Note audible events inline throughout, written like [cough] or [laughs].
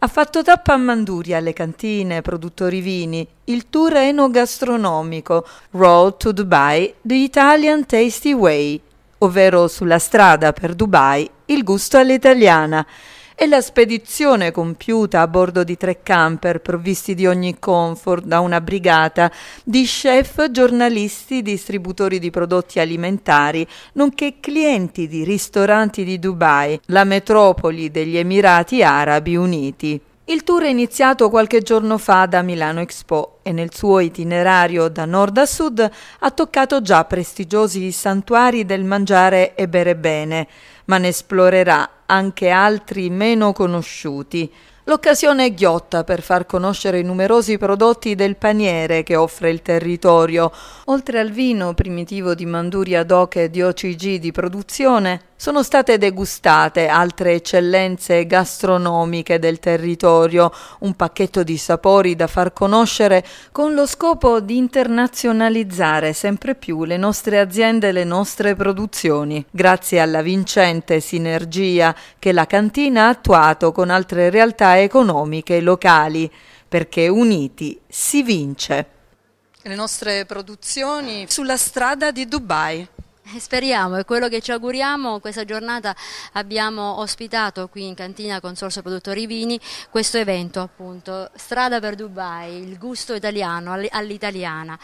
Ha fatto tappa a Manduria, alle cantine, produttori vini, il tour enogastronomico Road to Dubai, The Italian Tasty Way, ovvero sulla strada per Dubai, il gusto all'italiana e la spedizione compiuta a bordo di tre camper provvisti di ogni comfort da una brigata di chef, giornalisti, distributori di prodotti alimentari, nonché clienti di ristoranti di Dubai, la metropoli degli Emirati Arabi Uniti. Il tour è iniziato qualche giorno fa da Milano Expo e nel suo itinerario da nord a sud ha toccato già prestigiosi santuari del mangiare e bere bene, ma ne esplorerà anche altri meno conosciuti. L'occasione è ghiotta per far conoscere i numerosi prodotti del paniere che offre il territorio. Oltre al vino primitivo di Manduria DOC e di OCG di produzione, sono state degustate altre eccellenze gastronomiche del territorio, un pacchetto di sapori da far conoscere con lo scopo di internazionalizzare sempre più le nostre aziende e le nostre produzioni, grazie alla vincente sinergia che la cantina ha attuato con altre realtà economiche locali, perché uniti si vince. Le nostre produzioni sulla strada di Dubai. Eh, speriamo, è quello che ci auguriamo. Questa giornata abbiamo ospitato qui in cantina Consorzio Produttori Vini questo evento appunto, Strada per Dubai, il gusto italiano all'italiana.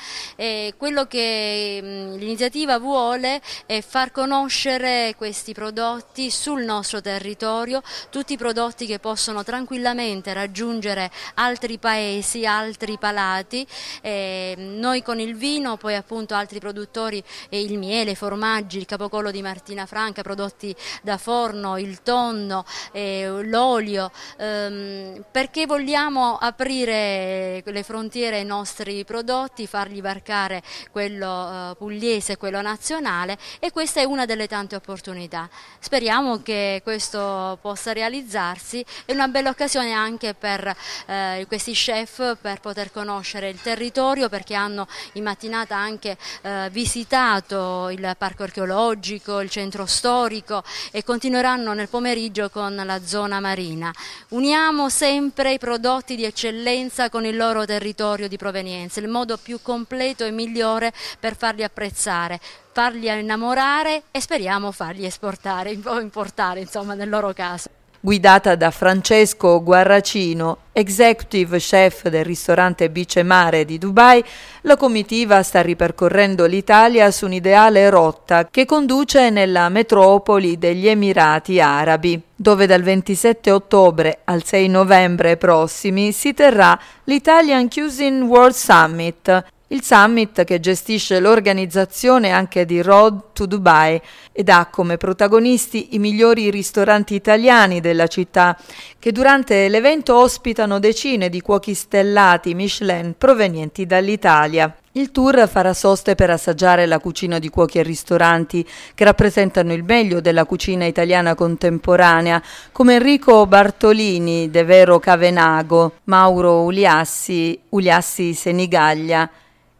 Quello che mm, l'iniziativa vuole è far conoscere questi prodotti sul nostro territorio, tutti i prodotti che possono tranquillamente raggiungere altri paesi, altri palati. E mm, noi con il vino, poi appunto altri produttori, il miele, i formaggi, formaggi, il capocollo di Martina Franca prodotti da forno, il tonno, eh, l'olio, ehm, perché vogliamo aprire le frontiere ai nostri prodotti, fargli varcare quello eh, pugliese, quello nazionale e questa è una delle tante opportunità. Speriamo che questo possa realizzarsi, è una bella occasione anche per eh, questi chef per poter conoscere il territorio perché hanno in mattinata anche eh, visitato il parco archeologico, il centro storico e continueranno nel pomeriggio con la zona marina. Uniamo sempre i prodotti di eccellenza con il loro territorio di provenienza, il modo più completo e migliore per farli apprezzare farli innamorare e speriamo farli esportare, importare insomma nel loro caso guidata da Francesco Guarracino, executive chef del ristorante Bicemare di Dubai, la comitiva sta ripercorrendo l'Italia su un'ideale rotta che conduce nella metropoli degli Emirati Arabi, dove dal 27 ottobre al 6 novembre prossimi si terrà l'Italian Cuisine World Summit, il summit, che gestisce l'organizzazione anche di Road to Dubai ed ha come protagonisti i migliori ristoranti italiani della città, che durante l'evento ospitano decine di cuochi stellati Michelin provenienti dall'Italia. Il tour farà soste per assaggiare la cucina di cuochi e ristoranti che rappresentano il meglio della cucina italiana contemporanea, come Enrico Bartolini, De Vero Cavenago, Mauro Uliassi, Uliassi Senigaglia,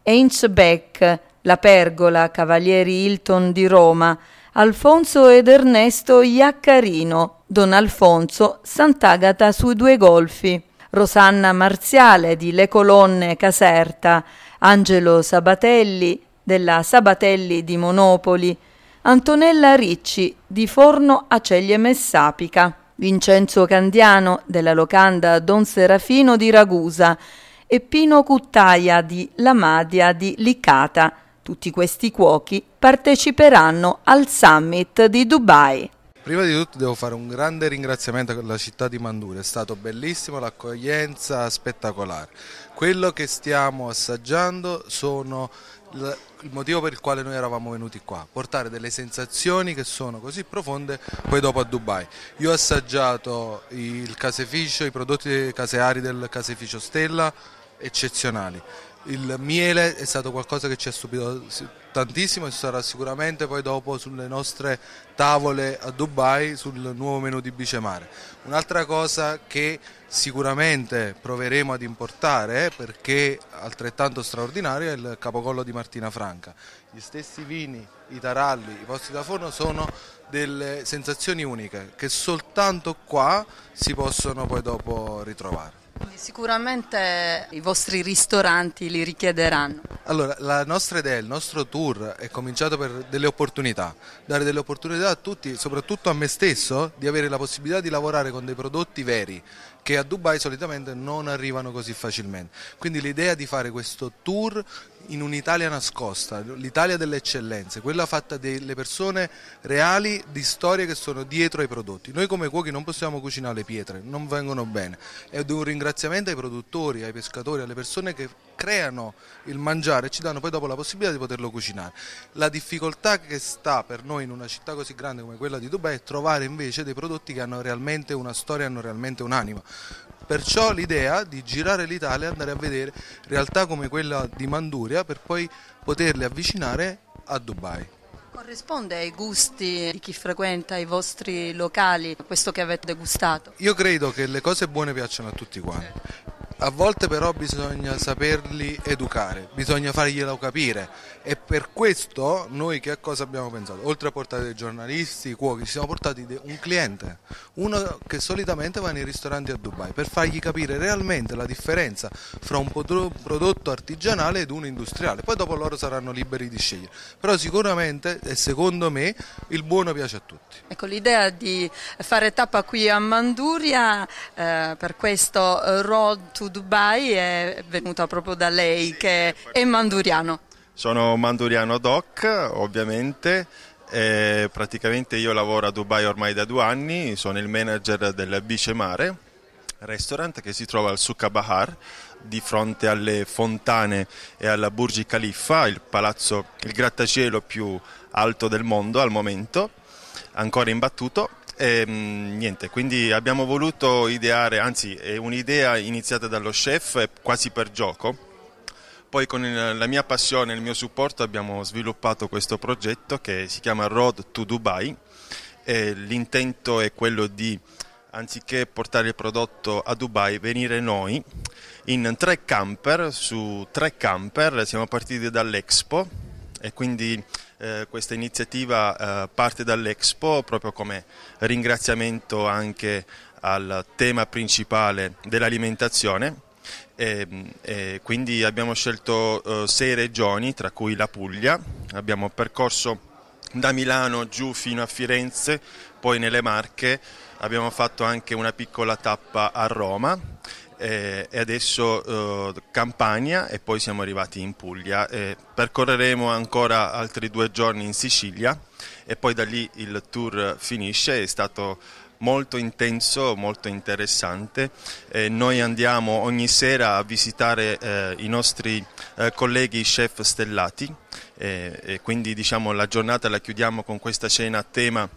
Heinz Beck, La Pergola, Cavalieri Hilton di Roma, Alfonso ed Ernesto Iaccarino, Don Alfonso, Sant'Agata sui due golfi, Rosanna Marziale di Le Colonne Caserta, Angelo Sabatelli della Sabatelli di Monopoli, Antonella Ricci di Forno Aceglie Messapica, Vincenzo Candiano della locanda Don Serafino di Ragusa, e Pino Cuttaia di La Madia di Licata. Tutti questi cuochi parteciperanno al summit di Dubai. Prima di tutto devo fare un grande ringraziamento alla città di Manduria, è stato bellissimo, l'accoglienza spettacolare. Quello che stiamo assaggiando sono il motivo per il quale noi eravamo venuti qua, portare delle sensazioni che sono così profonde poi dopo a Dubai. Io ho assaggiato il caseificio, i prodotti caseari del caseificio Stella, eccezionali il miele è stato qualcosa che ci ha stupito tantissimo e sarà sicuramente poi dopo sulle nostre tavole a Dubai sul nuovo menù di Bicemare. Un'altra cosa che sicuramente proveremo ad importare perché altrettanto straordinario è il capocollo di Martina Franca. Gli stessi vini, i taralli, i posti da forno sono delle sensazioni uniche che soltanto qua si possono poi dopo ritrovare. Sicuramente i vostri ristoranti li richiederanno. Allora, la nostra idea, il nostro tour è cominciato per delle opportunità, dare delle opportunità a tutti, soprattutto a me stesso, di avere la possibilità di lavorare con dei prodotti veri che a Dubai solitamente non arrivano così facilmente. Quindi l'idea di fare questo tour in un'Italia nascosta, l'Italia delle eccellenze, quella fatta delle persone reali di storie che sono dietro ai prodotti. Noi come cuochi non possiamo cucinare le pietre, non vengono bene. È un ringraziamento ai produttori, ai pescatori, alle persone che creano il mangiare e ci danno poi dopo la possibilità di poterlo cucinare. La difficoltà che sta per noi in una città così grande come quella di Dubai è trovare invece dei prodotti che hanno realmente una storia, hanno realmente un'anima. Perciò l'idea di girare l'Italia, e andare a vedere realtà come quella di Manduria per poi poterle avvicinare a Dubai. Corrisponde ai gusti di chi frequenta i vostri locali questo che avete degustato? Io credo che le cose buone piacciono a tutti quanti. A volte però bisogna saperli educare, bisogna farglielo capire e per questo noi che cosa abbiamo pensato? Oltre a portare dei giornalisti, i cuochi, ci siamo portati un cliente, uno che solitamente va nei ristoranti a Dubai per fargli capire realmente la differenza fra un prodotto artigianale ed uno industriale. Poi dopo loro saranno liberi di scegliere, però sicuramente e secondo me il buono piace a tutti. Ecco l'idea di fare tappa qui a Manduria eh, per questo eh, Road to Dubai è venuta proprio da lei che è manduriano. Sono manduriano doc ovviamente, eh, praticamente io lavoro a Dubai ormai da due anni, sono il manager del Bicemare restaurant che si trova al Sukha Bahar, di fronte alle fontane e alla Burj Khalifa, il palazzo, il grattacielo più alto del mondo al momento, ancora imbattuto e, ehm, niente, quindi abbiamo voluto ideare, anzi è un'idea iniziata dallo chef quasi per gioco, poi con la mia passione e il mio supporto abbiamo sviluppato questo progetto che si chiama Road to Dubai. l'intento è quello di, anziché portare il prodotto a Dubai, venire noi in tre camper, su tre camper, siamo partiti dall'Expo e quindi eh, questa iniziativa eh, parte dall'Expo proprio come ringraziamento anche al tema principale dell'alimentazione e, mm, e quindi abbiamo scelto eh, sei regioni tra cui la Puglia, abbiamo percorso da Milano giù fino a Firenze, poi nelle Marche abbiamo fatto anche una piccola tappa a Roma eh, e adesso eh, Campania e poi siamo arrivati in Puglia. Eh, percorreremo ancora altri due giorni in Sicilia e poi da lì il tour finisce, è stato molto intenso, molto interessante. Eh, noi andiamo ogni sera a visitare eh, i nostri eh, colleghi chef stellati eh, e quindi diciamo, la giornata la chiudiamo con questa cena a tema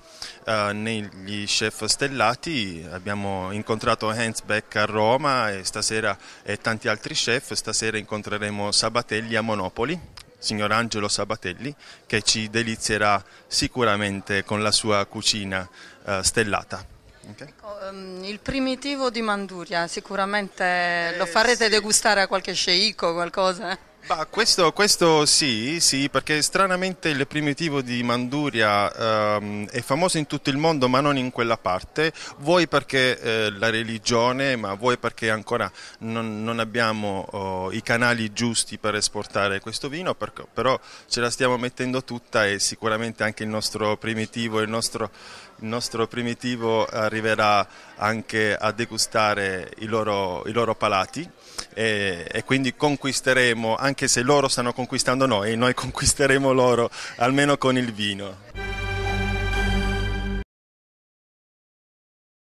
eh, negli chef stellati. Abbiamo incontrato Hans Beck a Roma e, stasera, e tanti altri chef, stasera incontreremo Sabatelli a Monopoli signor Angelo Sabatelli, che ci delizierà sicuramente con la sua cucina eh, stellata. Okay. Ecco, um, il primitivo di Manduria, sicuramente eh, lo farete sì. degustare a qualche sceicco o qualcosa? Bah, questo, questo sì, sì, perché stranamente il primitivo di Manduria ehm, è famoso in tutto il mondo, ma non in quella parte, vuoi perché eh, la religione, ma vuoi perché ancora non, non abbiamo oh, i canali giusti per esportare questo vino, perché, però ce la stiamo mettendo tutta e sicuramente anche il nostro primitivo, il nostro, il nostro primitivo arriverà anche a degustare i loro, i loro palati e, e quindi conquisteremo anche anche se loro stanno conquistando noi, noi [laughs] conquisteremo loro, almeno con il vino.